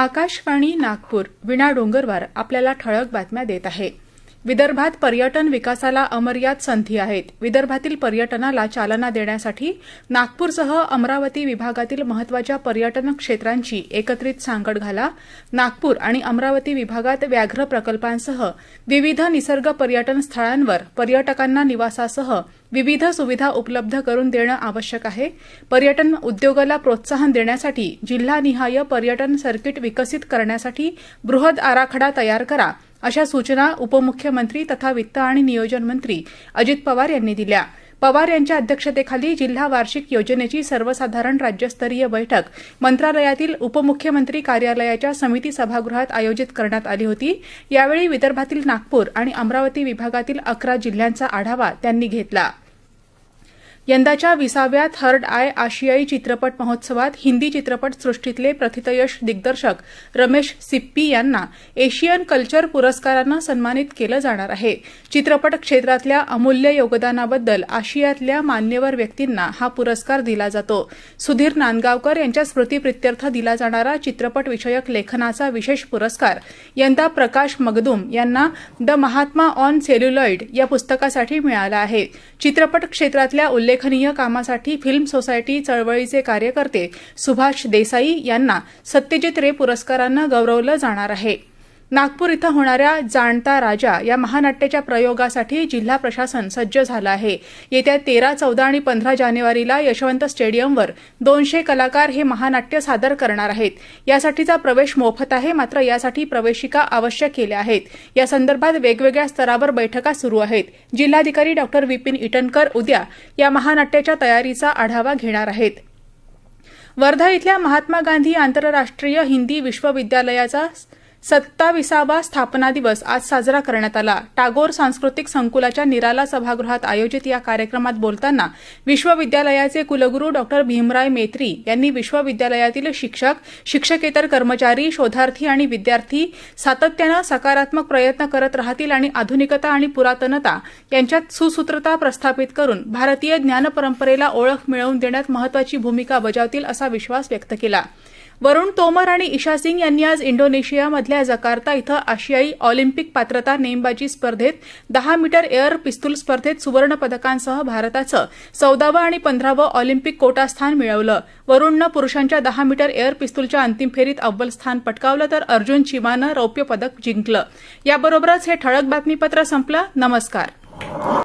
आकाशवाणी नागपूर विणा डोंगरवार आपल्याला ठळक बातम्या देत आहे विदर्भात पर्यटन विकासाला अमर्याद संधी आहेत विदर्भातील पर्यटनाला चालना देण्यासाठी नागपूरसह अमरावती विभागातील महत्वाच्या पर्यटन क्षेत्रांची एकत्रित सांगड घाला नागपूर आणि अमरावती विभागात व्याघ्र प्रकल्पांसह विविध निसर्ग पर्यटन स्थळांवर पर्यटकांना निवासासह विविध सुविधा उपलब्ध करून देणं आवश्यक आहे पर्यटन उद्योगाला प्रोत्साहन देण्यासाठी जिल्हानिहाय पर्यटन सर्किट विकसित करण्यासाठी बृहद आराखडा तयार करा अशा सूचना उपमुख्यमंत्री तथा वित्त आणि नियोजन मंत्री अजित पवार यांनी दिल्या पवार यांच्या अध्यक्षतेखाली जिल्हा वार्षिक योजनेची सर्वसाधारण राज्यस्तरीय बैठक मंत्रालयातील उपमुख्यमंत्री कार्यालयाच्या समिती सभागृहात आयोजित करण्यात आली होती यावेळी विदर्भातील नागपूर आणि अमरावती विभागातील अकरा जिल्ह्यांचा आढावा त्यांनी घेतला यंदाच्या विसाव्या थर्ड आय आशियाई चित्रपट महोत्सवात हिंदी चित्रपट सृष्टीतले प्रथितयश दिग्दर्शक रमेश सिप्पी यांना एशियन कल्चर पुरस्कारानं सन्मानित केलं जाणार आहे चित्रपट क्षेत्रातल्या अमूल्य योगदानाबद्दल आशियातल्या मान्यवर व्यक्तींना हा पुरस्कार दिला जातो सुधीर नांदगावकर यांच्या स्मृतीप्रित्यर्थ दिला जाणारा चित्रपट विषयक लेखनाचा विशेष पुरस्कार यंदा प्रकाश मगदुम यांना द महात्मा ऑन सेल्युलॉइड या पुस्तकासाठी मिळाला आहे चित्रपट क्षेत्रातल्या उल्लेख उल्लेखनीय कामासाठी फिल्म सोसायटी चळवळीचे कार्यकर्ते सुभाष देसाई यांना सत्यजित रे पुरस्कारानं गौरवलं जाणार आहे नागपूर इथं होणाऱ्या जाणता राजा या महानाट्याच्या प्रयोगासाठी जिल्हा प्रशासन सज्ज झालं आहे येत्या तेरा चौदा आणि पंधरा जानेवारीला यशवंत स्टेडियमवर दोनशे कलाकार हे महानाट्य सादर करणार आहेत यासाठीचा प्रवेश मोफत आहे मात्र यासाठी प्रवेशिका आवश्यक केल्या आहेत या संदर्भात वेगवेगळ्या स्तरावर बैठका सुरू आहेत जिल्हाधिकारी डॉ विपिन इटनकर उद्या या महानाट्याच्या तयारीचा आढावा घेणार आहेत वर्धा इथल्या महात्मा गांधी आंतरराष्ट्रीय हिंदी विश्वविद्यालयाचा सत्ताविसावा स्थापना दिवस आज साजरा करण्यात आला टागोर सांस्कृतिक संकुलाच्या निराला सभागृहात आयोजित या कार्यक्रमात बोलताना विश्वविद्यालयाचे कुलगुरू डॉक्टर भीमराय मेत्री यांनी विश्वविद्यालयातील शिक्षक शिक्षकेतर कर्मचारी शोधार्थी आणि विद्यार्थी सातत्यानं सकारात्मक प्रयत्न करत राहतील आणि आधुनिकता आणि पुरातनता यांच्यात सुसूत्रता प्रस्थापित करून भारतीय ज्ञानपरंपरेला ओळख मिळवून देण्यात महत्वाची भूमिका बजावतील असा विश्वास व्यक्त केला वरुण तोमर आणि ईशा सिंग यांनी आज इंडोनेशियामधल्या जकार्ता इथं आशियाई ऑलिम्पिक पात्रता नेमबाजी स्पर्धेत दहा मीटर एअर पिस्तूल स्पर्धेत सुवर्ण पदकांसह भारताचं चौदावं आणि पंधरावं ऑलिम्पिक कोटा स्थान मिळवलं वरुणनं पुरुषांच्या दहा मीटर एअर पिस्तूलच्या अंतिम फेरीत अव्वल स्थान पटकावलं तर अर्जुन चिमानं रौप्य पदक जिंकलं याबरोबरच हे ठळक बातमीपत्र संपलं नमस्कार